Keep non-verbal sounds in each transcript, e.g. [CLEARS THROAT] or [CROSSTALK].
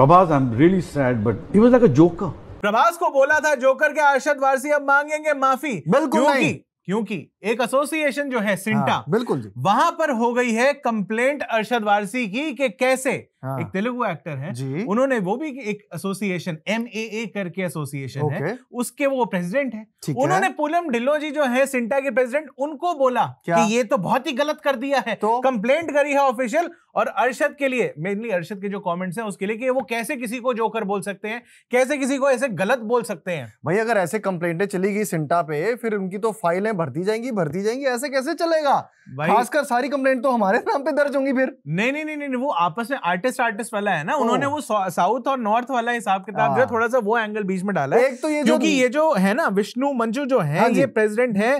I am really sad but he was like a joker Prabhas को बोला था joker के अरशद वारसी अब मांगेंगे माफी बिल्कुल क्योंकि क्योंकि एक एसोसिएशन जो है सिंटा हाँ, बिल्कुल जी वहां पर हो गई है कंप्लेंट अरशद वारसी की कि कैसे हाँ, एक तेलुगु एक्टर हैं उन्होंने वो भी एक एसोसिएशन एम ए ए करके एसोसिएशन है उसके वो प्रेसिडेंट है उन्होंने पूलम ढिल्लो जी जो है सिंटा के प्रेसिडेंट उनको बोला क्या? कि ये तो बहुत ही गलत कर दिया है तो? कंप्लेंट करी है ऑफिशियल और अरशद के लिए मेनली अरशद के जो कमेंट्स हैं उसके लिए कि वो कैसे किसी को जोकर बोल सकते हैं कैसे किसी को ऐसे गलत बोल सकते हैं भाई अगर ऐसे कंप्लेंटें चली गई सिंटा पे फिर उनकी तो फाइलें भरती जाएंगी भरती जाएंगी ऐसे कैसे चलेगा खासकर सारी कंप्लेंट तो हमारे नाम पे दर्ज होंगी फिर नहीं नहीं नहीं नहीं वो आपस में आर्टिस्ट बेस्ट आर्टिस्ट वाला है ना उन्होंने वो साउथ और नॉर्थ वाला हिसाब किताब जो हाँ। थोड़ा सा वो एंगल बीच में डाला है एक तो ये जो ये जो है ना विष्णु मंजू जो है हाँ ये प्रेसिडेंट है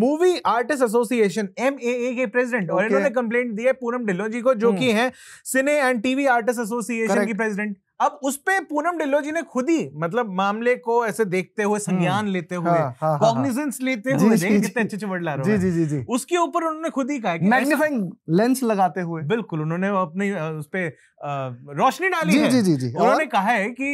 movie artist association M A A के प्रेसिडेंट और इन्होंने कंप्लेंट दी है पूनम ढिल्लो जी को जो हम्म। की है cine and TV artist association की प्रेसिडेंट अब उस पे पूनम डिल्लो जी ने खुद ही मतलब मामले को ऐसे देखते हुए हम्म। संज्ञान लेते हुए कॉग्निजेंस हाँ, हाँ, हाँ, लेते हुए जी, कितने अच्छे अच्छे वर्ड ला रहे जी जी जी जी उसके ऊपर उन्होंने खुद ही कहा मैग्निफाइंग लेंस लगाते हुए बिल्कुल उन्होंने अपनी उस पर रोशनी डाली जी, है जी जी जी उन्होंने कहा है कि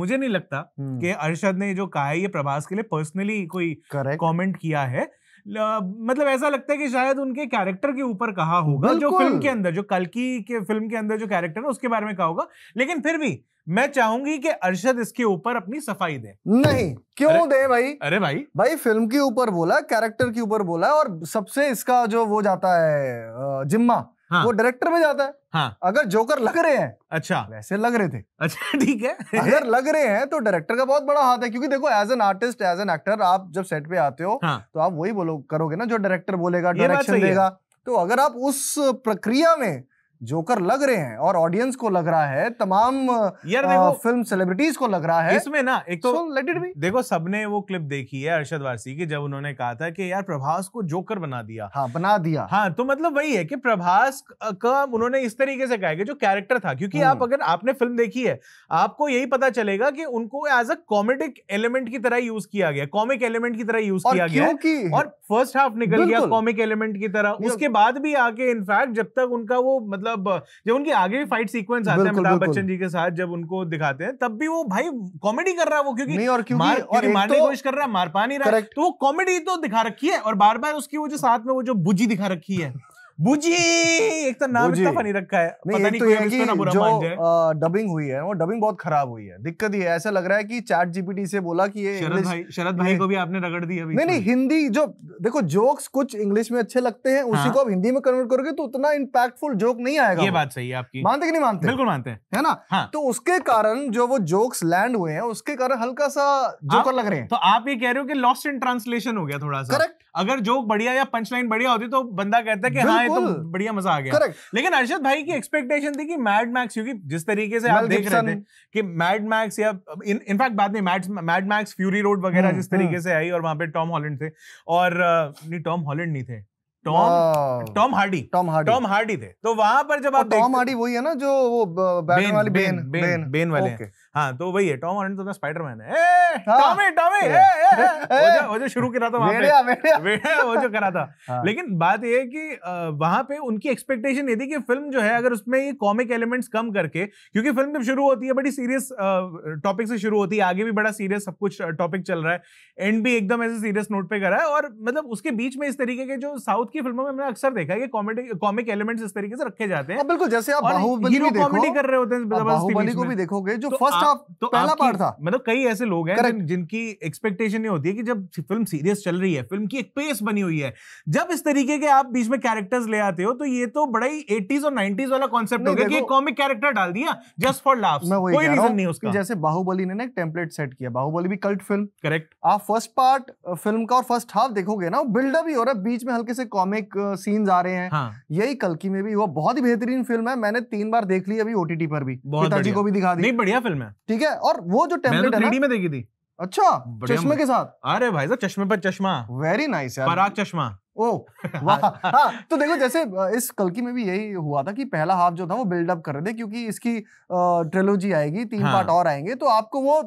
मुझे नहीं लगता हम्म। कि अरशद ने जो कहा है ये प्रभास के लिए पर्सनली कोई कमेंट किया है मतलब ऐसा लगता है कि शायद उनके कैरेक्टर के ऊपर कहा होगा जो फिल्म के अंदर जो कलकी के फिल्म के अंदर जो कैरेक्टर है उसके बारे में कहा होगा लेकिन फिर भी मैं चाहूंगी कि अरशद इसके ऊपर अपनी सफाई दे नहीं क्यों दे भाई अरे भाई भाई फिल्म के ऊपर बोला कैरेक्टर के ऊपर बोला और सबसे इसका जो वो जाता है जिम्मा हाँ, वो डायरेक्टर में जाता है हाँ, अगर जोकर लग रहे हैं अच्छा वैसे लग रहे थे अच्छा [LAUGHS] ठीक है अगर लग रहे हैं तो डायरेक्टर का बहुत बड़ा हाथ है क्योंकि देखो as an artist as an actor आप जब सेट पे आते हो हाँ, तो आप वही बोलो करोगे ना जो डायरेक्टर बोलेगा डायरेक्शन देगा तो अगर आप उस प्रक्रिया में जोकर लग रहे हैं और ऑडियंस को लग रहा है तमाम यार देखो फिल्म सेलिब्रिटीज को लग रहा है इसमें ना एक तो लेट इट बी देखो सबने वो क्लिप देखी है अरशद वारसी की जब उन्होंने कहा था कि यार प्रभास को जोकर बना दिया हाँ बना दिया हाँ तो मतलब वही है कि प्रभास का उन्होंने इस तरीके से कहा कि जो कैरेक्टर था क्योंकि आप हम्म। अगर आपने फिल्म देखी है आपको यही पता चलेगा कि उनको एज अ कॉमेडिक एलिमेंट की तरह यूज किया गया कॉमिक एलिमेंट की तरह यूज किया गया और फर्स्ट हाफ निकल गया कॉमिक एलिमेंट की तरह उसके बाद भी आके इनफैक्ट जब तक उनका वो मतलब मतलब जब उनकी आगे भी फाइट सीक्वेंस आते है अमिताभ बच्चन जी के साथ जब उनको दिखाते हैं तब भी वो भाई कॉमेडी कर रहा है वो क्योंकि नहीं और क्योंकि मार, और मारने तो की तो, कोशिश कर रहा है मार पा नहीं रहा तो वो कॉमेडी तो दिखा रखी है और बार बार उसकी वो जो साथ में वो जो बुजी दिखा रखी है बुजी एक तो नाम इतना फनी रखा है नहीं, पता नहीं तो कोई बुरा डबिंग हुई है वो डबिंग बहुत खराब हुई है दिक्कत ये ऐसा लग रहा है कि चैट जीपीटी से बोला कि ये शरद भाई शरद भाई को भी आपने रगड़ नहीं नहीं हिंदी जो देखो जोक्स कुछ इंग्लिश में अच्छे लगते हैं उसी हाँ। को आप हिंदी में कन्वर्ट करोगे तो उतना इम्पैक्टफुल जोक नहीं आएगा ये बात सही है आपकी मानते कि नहीं मानते बिल्कुल मानते हैं है ना हाँ। तो उसके कारण जो वो जोक्स लैंड हुए हैं उसके कारण हल्का सा जोकर लग रहे हैं तो आप ये कह रहे हो कि लॉस्ट इन ट्रांसलेशन हो गया थोड़ा सा करेक्ट अगर जोक बढ़िया या पंचलाइन बढ़िया होती तो बंदा कहता है कि हाँ है तो बढ़िया मजा आ गया लेकिन अर्शद भाई की एक्सपेक्टेशन थी कि मैड मैक्स क्योंकि जिस तरीके से आप देख रहे थे कि मैड मैक्स या इनफैक्ट बाद में मैड मैक्स फ्यूरी रोड वगैरह हम्म, जिस तरीके हम्म। से आई और वहां पे टॉम हॉलैंड थे और नहीं टॉम हॉलैंड नहीं थे Tom Hardy Tom Hardy Tom Hardy थे तो वहां पर जब आप टॉम हार्डी वही है ना जो वो बैटमैन वाली बेन बेन, बेन, बेन वाले okay. हाँ तो वही है टॉम हॉलैंड तो स्पाइडरमैन है टॉमी टॉमी हाँ। वो जो शुरू करा था वहां पे वो जो करा था [LAUGHS] हाँ। लेकिन बात ये है कि वहां पे उनकी एक्सपेक्टेशन ये थी कि फिल्म जो है अगर उसमें ये कॉमिक एलिमेंट्स कम करके क्योंकि फिल्म जब शुरू होती है बड़ी सीरियस टॉपिक से शुरू होती है आगे भी बड़ा सीरियस सब कुछ टॉपिक चल रहा है एंड भी एकदम ऐसे सीरियस नोट पे करा है और मतलब उसके बीच में इस तरीके के जो साउथ की फिल्मों में हमने अक्सर देखा है कि कॉमेडी कॉमिक एलिमेंट्स इस तरीके से रखे जाते हैं हाँ, बिल्कुल जैसे आप बाहुबली को भी देखोगे जो फर्स्ट तो हाफ तो पहला पार्ट था मतलब कई ऐसे लोग हैं जिन, जिनकी एक्सपेक्टेशन ये होती है कि जब फिल्म सीरियस चल रही है फिल्म की एक पेस बनी हुई है जब इस तरीके के आप बीच में कैरेक्टर्स ले आते हो तो ये तो बड़ा ही एटीज और नाइनटीज वाला कॉन्सेप्ट हो गया कि कॉमिक कैरेक्टर डाल दिया जस्ट फॉर लाफ कोई रीजन नहीं उसका जैसे बाहुबली ने ना टेम्पलेट सेट किया बाहुबली भी कल्ट फिल्म करेक्ट आप फर्स्ट पार्ट फिल्म का और फर्स्ट हाफ देखोगे ना बिल्डअप ही हो रहा है बीच में हल्के से कॉमिक सीन्स आ रहे हैं हाँ। यही कलकी में भी हुआ बहुत ही बेहतरीन फिल्म है मैंने तीन बार देख ली अभी ओटीटी पर भी पिताजी को भी दिखा दी बढ़िया फिल्म है ठीक है और वो जो टेम्पलेट तो है ना में देखी थी अच्छा चश्मे के साथ अरे भाई साहब चश्मे पर चश्मा वेरी नाइस यार पराग चश्मा ओह [LAUGHS] वाह हाँ।, हाँ तो देखो जैसे इस कलकी में भी यही हुआ था कि पहला हाफ जो था वो बिल्डअप कर रहे थे क्योंकि इसकी ट्रेलोजी आएगी तीन हाँ. पार्ट और आएंगे तो आपको वो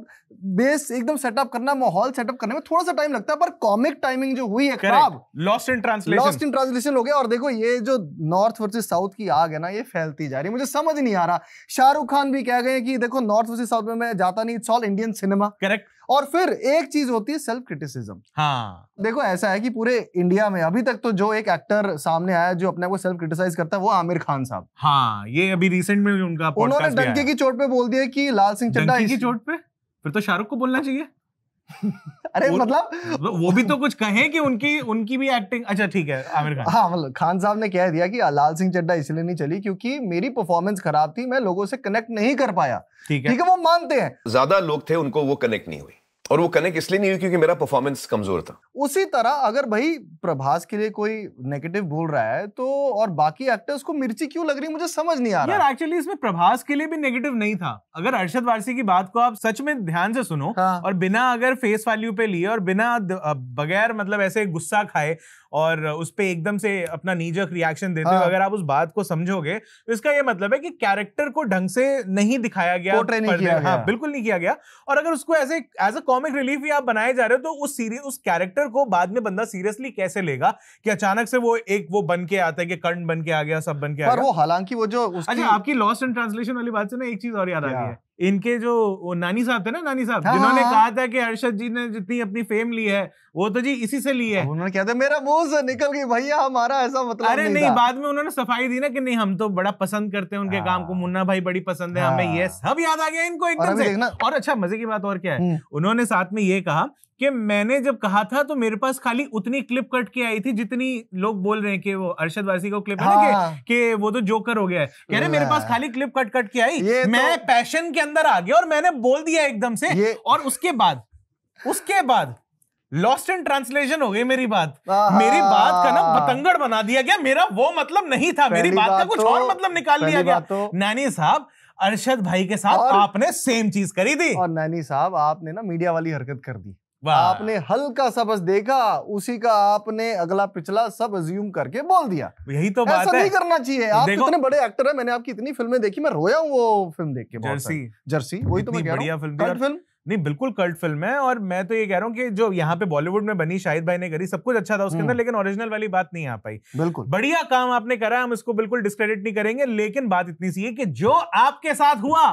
बेस एकदम सेटअप करना माहौल सेटअप करने में थोड़ा सा टाइम लगता है पर कॉमिक टाइमिंग जो हुई है खराब lost in translation lost in translation हो गया और देखो ये जो नॉर्थ वर्सेज साउथ की आग है ना ये फैलती जा रही है मुझे समझ नहीं आ रहा शाहरुख खान भी कह गए कि देखो नॉर्थ वर्सेज साउथ में मैं जाता नहीं it's all Indian cinema correct और फिर एक चीज होती है सेल्फ क्रिटिसिज्म हाँ देखो ऐसा है कि पूरे इंडिया में अभी तक तो जो एक एक्टर सामने आया जो अपने को सेल्फ क्रिटिसाइज करता है वो आमिर खान साहब हाँ ये अभी रिसेंट में उनका उन्होंने डंके की चोट पे बोल दिया कि लाल सिंह चड्डा की चोट पे फिर तो शाहरुख को बोलना चाहिए [LAUGHS] अरे वो, मतलब-, मतलब वो भी तो कुछ कहें कि उनकी उनकी भी एक्टिंग अच्छा ठीक है आमिर खान हाँ मतलब खान साहब ने कह दिया कि लाल सिंह चड्डा इसलिए नहीं चली क्योंकि मेरी परफॉर्मेंस खराब थी मैं लोगों से कनेक्ट नहीं कर पाया ठीक है ठीक है वो मानते हैं ज्यादा लोग थे उनको वो कनेक्ट नहीं हुई और वो कनेक्ट इसलिए नहीं हुई क्योंकि मेरा परफॉर्मेंस कमजोर था उसी तरह अगर भाई प्रभास के लिए कोई नेगेटिव बोल रहा है तो और बाकी एक्टर्स को मिर्ची क्यों लग रही मुझे समझ नहीं आ रहा यार एक्चुअली इसमें प्रभास के लिए भी नेगेटिव नहीं था अगर अर्षद वारसी की बात को आप सच में ध्यान से सुनो हाँ। और बिना अगर फेस वैल्यू पे लिए और बिना बगैर मतलब ऐसे गुस्सा खाए और उस पर एकदम से अपना नीजक रिएक्शन देते हो हाँ। अगर आप उस बात को समझोगे तो इसका यह मतलब है कि कैरेक्टर को ढंग से नहीं दिखाया गया नहीं किया हाँ बिल्कुल नहीं किया गया और अगर उसको ऐसे एज अ कॉमिक रिलीफ भी आप बनाए जा रहे हो तो उस सीरीज उस कैरेक्टर को बाद में बंदा सीरियसली कैसे लेगा कि अचानक से वो एक वो बन के आता है कि कर्ण बन के आ गया सब बन के आ गया हालांकि वो जो अच्छा आपकी लॉस्ट एंड ट्रांसलेशन वाली बात से ना एक चीज और याद आ गई है इनके जो नानी साहब थे ना नानी साहब हाँ, जिन्होंने हाँ, हाँ। कहा था कि अर्षद जी ने जितनी अपनी फेम ली है वो तो जी इसी से ली है उन्होंने क्या था मेरा मुंह से निकल गई भैया हमारा ऐसा मतलब अरे नहीं, नहीं बाद में उन्होंने सफाई दी ना कि नहीं हम तो बड़ा पसंद करते हैं उनके हाँ, काम को मुन्ना भाई बड़ी पसंद है हमें ये हाँ। सब याद आ गया इनको एकदम से और अच्छा मजे की बात और क्या है हम्म। उन्होंने साथ में ये कहा कि मैंने जब कहा था तो मेरे पास खाली उतनी क्लिप कट के आई थी जितनी लोग बोल रहे हैं कि वो अरशद वासी को क्लिप हाँ। है कि, वो तो जोकर हो गया है कह रहे मेरे पास हाँ। खाली क्लिप कट कट के आई तो- मैं तो... पैशन के अंदर आ गया और मैंने बोल दिया एकदम से ये... और उसके बाद उसके बाद लॉस्ट इन ट्रांसलेशन हो गई मेरी बात मेरी बात का ना बतंगड़ बना दिया गया मेरा वो मतलब नहीं था मेरी बात का कुछ तो- और मतलब निकाल लिया गया तो- नानी साहब अरशद भाई के साथ आपने सेम चीज करी थी और नानी साहब आपने ना मीडिया वाली हरकत कर दी आपने हल्का सा बस देखा उसी का आपने अगला पिछला सब अज्यूम करके बोल दिया यही तो बात ऐसा है नहीं करना चाहिए आप इतने बड़े एक्टर हैं मैंने आपकी इतनी फिल्में देखी मैं रोया हूँ वो फिल्म देख के जर्सी जर्सी वही तो मैं कह फिल्म नहीं बिल्कुल कल्ट फिल्म है और मैं तो ये कह रहा हूँ कि जो यहाँ पे बॉलीवुड में बनी शाहिद भाई ने करी सब कुछ अच्छा था उसके अंदर हम्म। लेकिन ओरिजिनल वाली बात नहीं आ पाई बिल्कुल बढ़िया काम आपने करा हम इसको बिल्कुल डिस्क्रेडिट नहीं करेंगे लेकिन बात इतनी सी है कि जो आपके साथ हुआ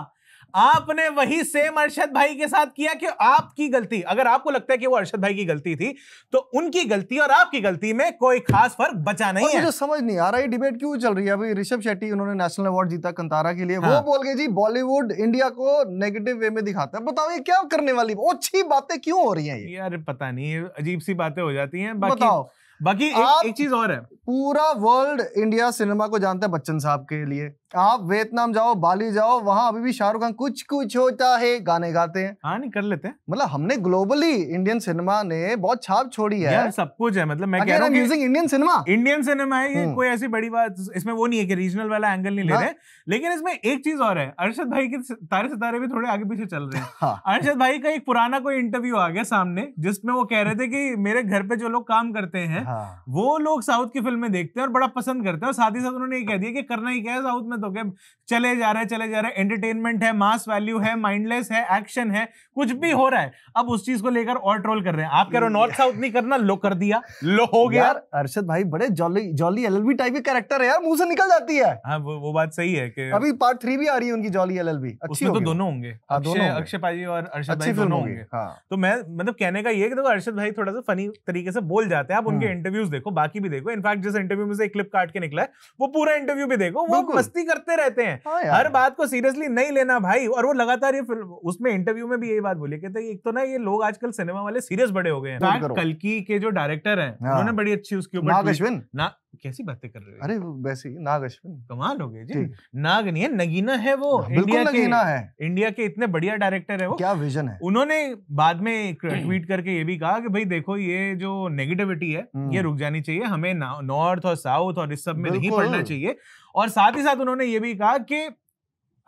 आपने वही सेम अर्शद भाई के साथ किया कि आपकी गलती अगर आपको लगता है कि वो अर्शद भाई की गलती थी तो उनकी गलती और आपकी गलती में कोई खास फर्क बचा नहीं है समझ नहीं आ रहा है डिबेट क्यों चल रही है अभी ऋषभ शेट्टी उन्होंने नेशनल अवार्ड जीता कंतारा के लिए हाँ। वो बोल गए जी बॉलीवुड इंडिया को नेगेटिव वे में दिखाता है बताओ ये क्या करने वाली अच्छी बातें क्यों हो रही है यार पता नहीं अजीब सी बातें हो जाती है बताओ बाकी एक, एक चीज और है पूरा वर्ल्ड इंडिया सिनेमा को जानता है बच्चन साहब के लिए आप वियतनाम जाओ बाली जाओ वहां अभी भी शाहरुख खान कुछ कुछ होता है गाने गाते हैं हाँ नहीं कर लेते हैं मतलब हमने ग्लोबली इंडियन सिनेमा ने बहुत छाप छोड़ी है यार सब कुछ है मतलब मैं कह रहा हूँ इंडियन सिनेमा इंडियन सिनेमा है ये हम्म। कोई ऐसी बड़ी बात इसमें वो नहीं है कि रीजनल वाला एंगल नहीं ले हाँ। रहे लेकिन इसमें एक चीज और है अरशद भाई के तारे सितारे भी थोड़े आगे पीछे चल रहे हैं हाँ। अरशद भाई का एक पुराना कोई इंटरव्यू आ गया सामने जिसमें वो कह रहे थे कि मेरे घर पे जो लोग काम करते हैं हाँ। वो लोग साउथ की फिल्में देखते हैं और बड़ा पसंद करते हैं और साथ ही साथ उन्होंने ये कह दिया कि करना ही क्या है साउथ में में तो चले जा रहे चले जा रहे एंटरटेनमेंट है मास वैल्यू है माइंडलेस है एक्शन है कुछ भी हो रहा है अब उस चीज को लेकर और ट्रोल कर रहे हैं आप कह रहे हो नॉर्थ साउथ नहीं करना लो कर दिया लो हो गया यार अरशद भाई बड़े जॉली जॉली एलएलबी टाइप के कैरेक्टर है यार मुंह से निकल जाती है हाँ वो, वो बात सही है कि अभी पार्ट थ्री भी आ रही है उनकी जॉली एलएलबी अच्छी तो दोनों होंगे हाँ, अक्षय अक्षय पाजी और अर्षद भाई दोनों होंगे हाँ। तो मैं मतलब कहने का ये कि देखो अर्षद भाई थोड़ा सा फनी तरीके से बोल जाते हैं आप उनके इंटरव्यूज हम्म। देखो बाकी भी देखो इनफैक्ट जिस इंटरव्यू में से क्लिप काट के निकला है वो पूरा इंटरव्यू भी देखो वो मस्ती करते रहते हैं हाँ हर बात को सीरियसली नहीं लेना भाई और वो लगातार ये उसमें इंटरव्यू में भी यही बात बोली कहते एक तो ना ये लोग आजकल सिनेमा वाले सीरियस बड़े हो गए हैं कल के जो डायरेक्टर है हाँ। उन्होंने बड़ी अच्छी उसके ऊपर ना कैसी बातें कर रहे हो अरे वैसे ही नाग अश्विन कमाल हो गए जी नाग नहीं है नगीना है वो हाँ, इंडिया नगीना के, है इंडिया के इतने बढ़िया डायरेक्टर है वो क्या विजन है उन्होंने बाद में [CLEARS THROAT] ट्वीट करके ये भी कहा कि भाई देखो ये जो नेगेटिविटी है हम्म। ये रुक जानी चाहिए हमें नॉर्थ और साउथ और इस सब में नहीं पढ़ना चाहिए और साथ ही साथ उन्होंने ये भी कहा कि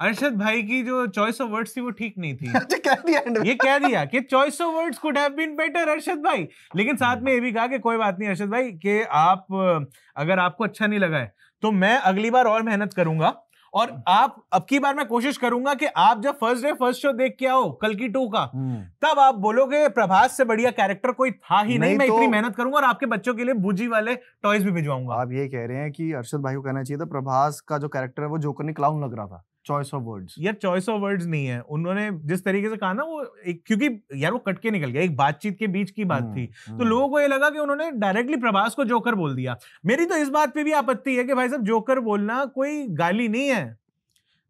अरशद भाई की जो चॉइस ऑफ वर्ड्स थी वो ठीक नहीं थी [LAUGHS] अच्छा, कह दिया ये कह दिया कि choice of words could have been better Arshad भाई लेकिन साथ में ये भी कहा कि कोई बात नहीं अरशद भाई कि आप अगर आपको अच्छा नहीं लगा है तो मैं अगली बार और मेहनत करूंगा और आप अब की बार मैं कोशिश करूंगा कि आप जब फर्स्ट डे फर्स्ट शो देख के आओ कल की टू का हम्म। तब आप बोलोगे प्रभास से बढ़िया कैरेक्टर कोई था ही नहीं, नहीं मैं तो, इतनी मेहनत करूंगा और आपके बच्चों के लिए बुजी वाले टॉयज भी भिजवाऊंगा आप ये कह रहे हैं कि अर्शद भाई को कहना चाहिए था प्रभास का जो कैरेक्टर है वो जोकर ने क्लाउन लग रहा था चॉइस ऑफ वर्ड्स यार चॉइस ऑफ वर्ड्स नहीं है उन्होंने जिस तरीके से कहा ना वो एक क्योंकि यार वो कट के निकल गया एक बातचीत के बीच की बात हम्म, थी तो हम्म। लोगों को ये लगा कि उन्होंने डायरेक्टली प्रभास को जोकर बोल दिया मेरी तो इस बात पे भी आपत्ति है कि भाई साहब जोकर बोलना कोई गाली नहीं है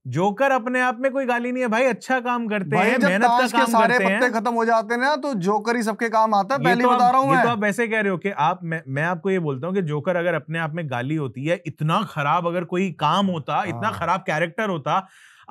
जोकर अपने आप में कोई गाली नहीं है भाई अच्छा काम करते हैं मेहनत का काम सारे करते हैं खत्म हो जाते हैं ना तो जोकर ही सबके काम आता है पहले तो बता रहा हूँ मैं तो आप वैसे कह रहे हो कि आप मैं, मैं आपको ये बोलता हूँ कि जोकर अगर अपने आप में गाली होती है इतना खराब अगर कोई काम होता इतना हाँ। खराब कैरेक्टर होता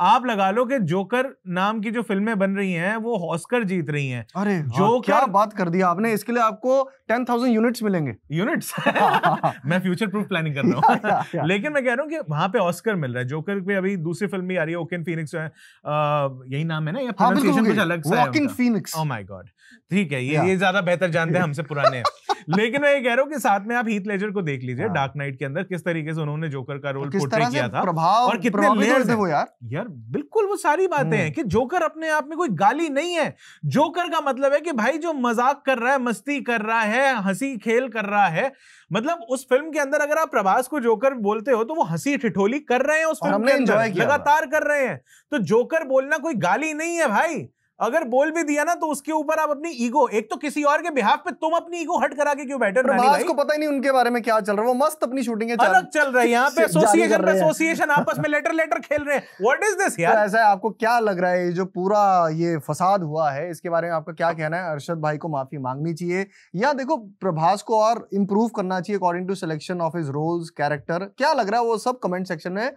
आप लगा लो कि जोकर नाम की जो फिल्में बन रही हैं वो हॉस्कर जीत रही हैं अरे जोकर क्या बात कर दिया आपने इसके लिए आपको टेन थाउजेंड यूनिट्स मिलेंगे यूनिट्स [LAUGHS] मैं फ्यूचर प्रूफ प्लानिंग कर रहा [LAUGHS] हूँ लेकिन मैं कह रहा हूँ कि वहां पे ऑस्कर मिल रहा है जोकर पे अभी दूसरी फिल्म भी आ रही है ओकिन फिनिक्स है यही नाम है ना ये हाँ, अलग फिनिक्स ओह माय गॉड ठीक है ये ये ज्यादा बेहतर जानते हैं हमसे पुराने [LAUGHS] लेकिन मैं ये कह रहा हूँ कि साथ में आप हीथ लेजर को देख लीजिए डार्क हाँ। नाइट के अंदर किस तरीके से उन्होंने जोकर का रोल पोर्ट्रे किया था प्रभाव और कितने लेयर्स है वो यार यार बिल्कुल वो सारी बातें हैं हम्म। कि जोकर अपने आप में कोई गाली नहीं है जोकर का मतलब है कि भाई जो मजाक कर रहा है मस्ती कर रहा है हंसी खेल कर रहा है मतलब उस फिल्म के अंदर अगर आप प्रभास को जोकर बोलते हो तो वो हंसी ठिठोली कर रहे हैं उस फिल्म के अंदर लगातार कर रहे हैं तो जोकर बोलना कोई गाली नहीं है भाई अगर बोल भी दिया ना तो उसके ऊपर आप अपनी ईगो एक तो किसी और के बिहाफ पे तुम अपनी ईगो हट करा के क्यों बैठे प्रभास को पता ही नहीं उनके बारे में क्या चल रहा है वो मस्त अपनी शूटिंग है अलग चल रहा है यहाँ पे एसोसिएशन [LAUGHS] एसोसिएशन आपस में लेटर लेटर खेल रहे हैं व्हाट इज दिस यार ऐसा आपको क्या लग रहा है जो पूरा ये फसाद हुआ है इसके बारे में आपका क्या कहना है अर्षद भाई को माफी मांगनी चाहिए या देखो प्रभास को और इम्प्रूव करना चाहिए according to selection of his roles character क्या लग रहा है वो सब कमेंट सेक्शन में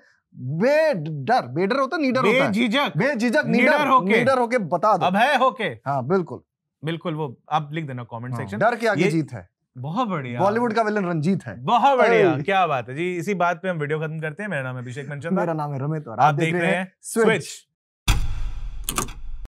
बेडर बेडर होता नीडर होता बेझिझक बेझिझक नीडर होके नीडर होके बता दो अब है होके हाँ बिल्कुल बिल्कुल वो आप लिख देना कमेंट सेक्शन हाँ, डर के आगे जीत है बहुत बढ़िया बॉलीवुड का विलन रंजीत है बहुत बढ़िया क्या बात है जी इसी बात पे हम वीडियो खत्म करते हैं मेरा नाम है अभिषेक मंचन मेरा नाम है रमेश और आप देख रहे हैं स्विच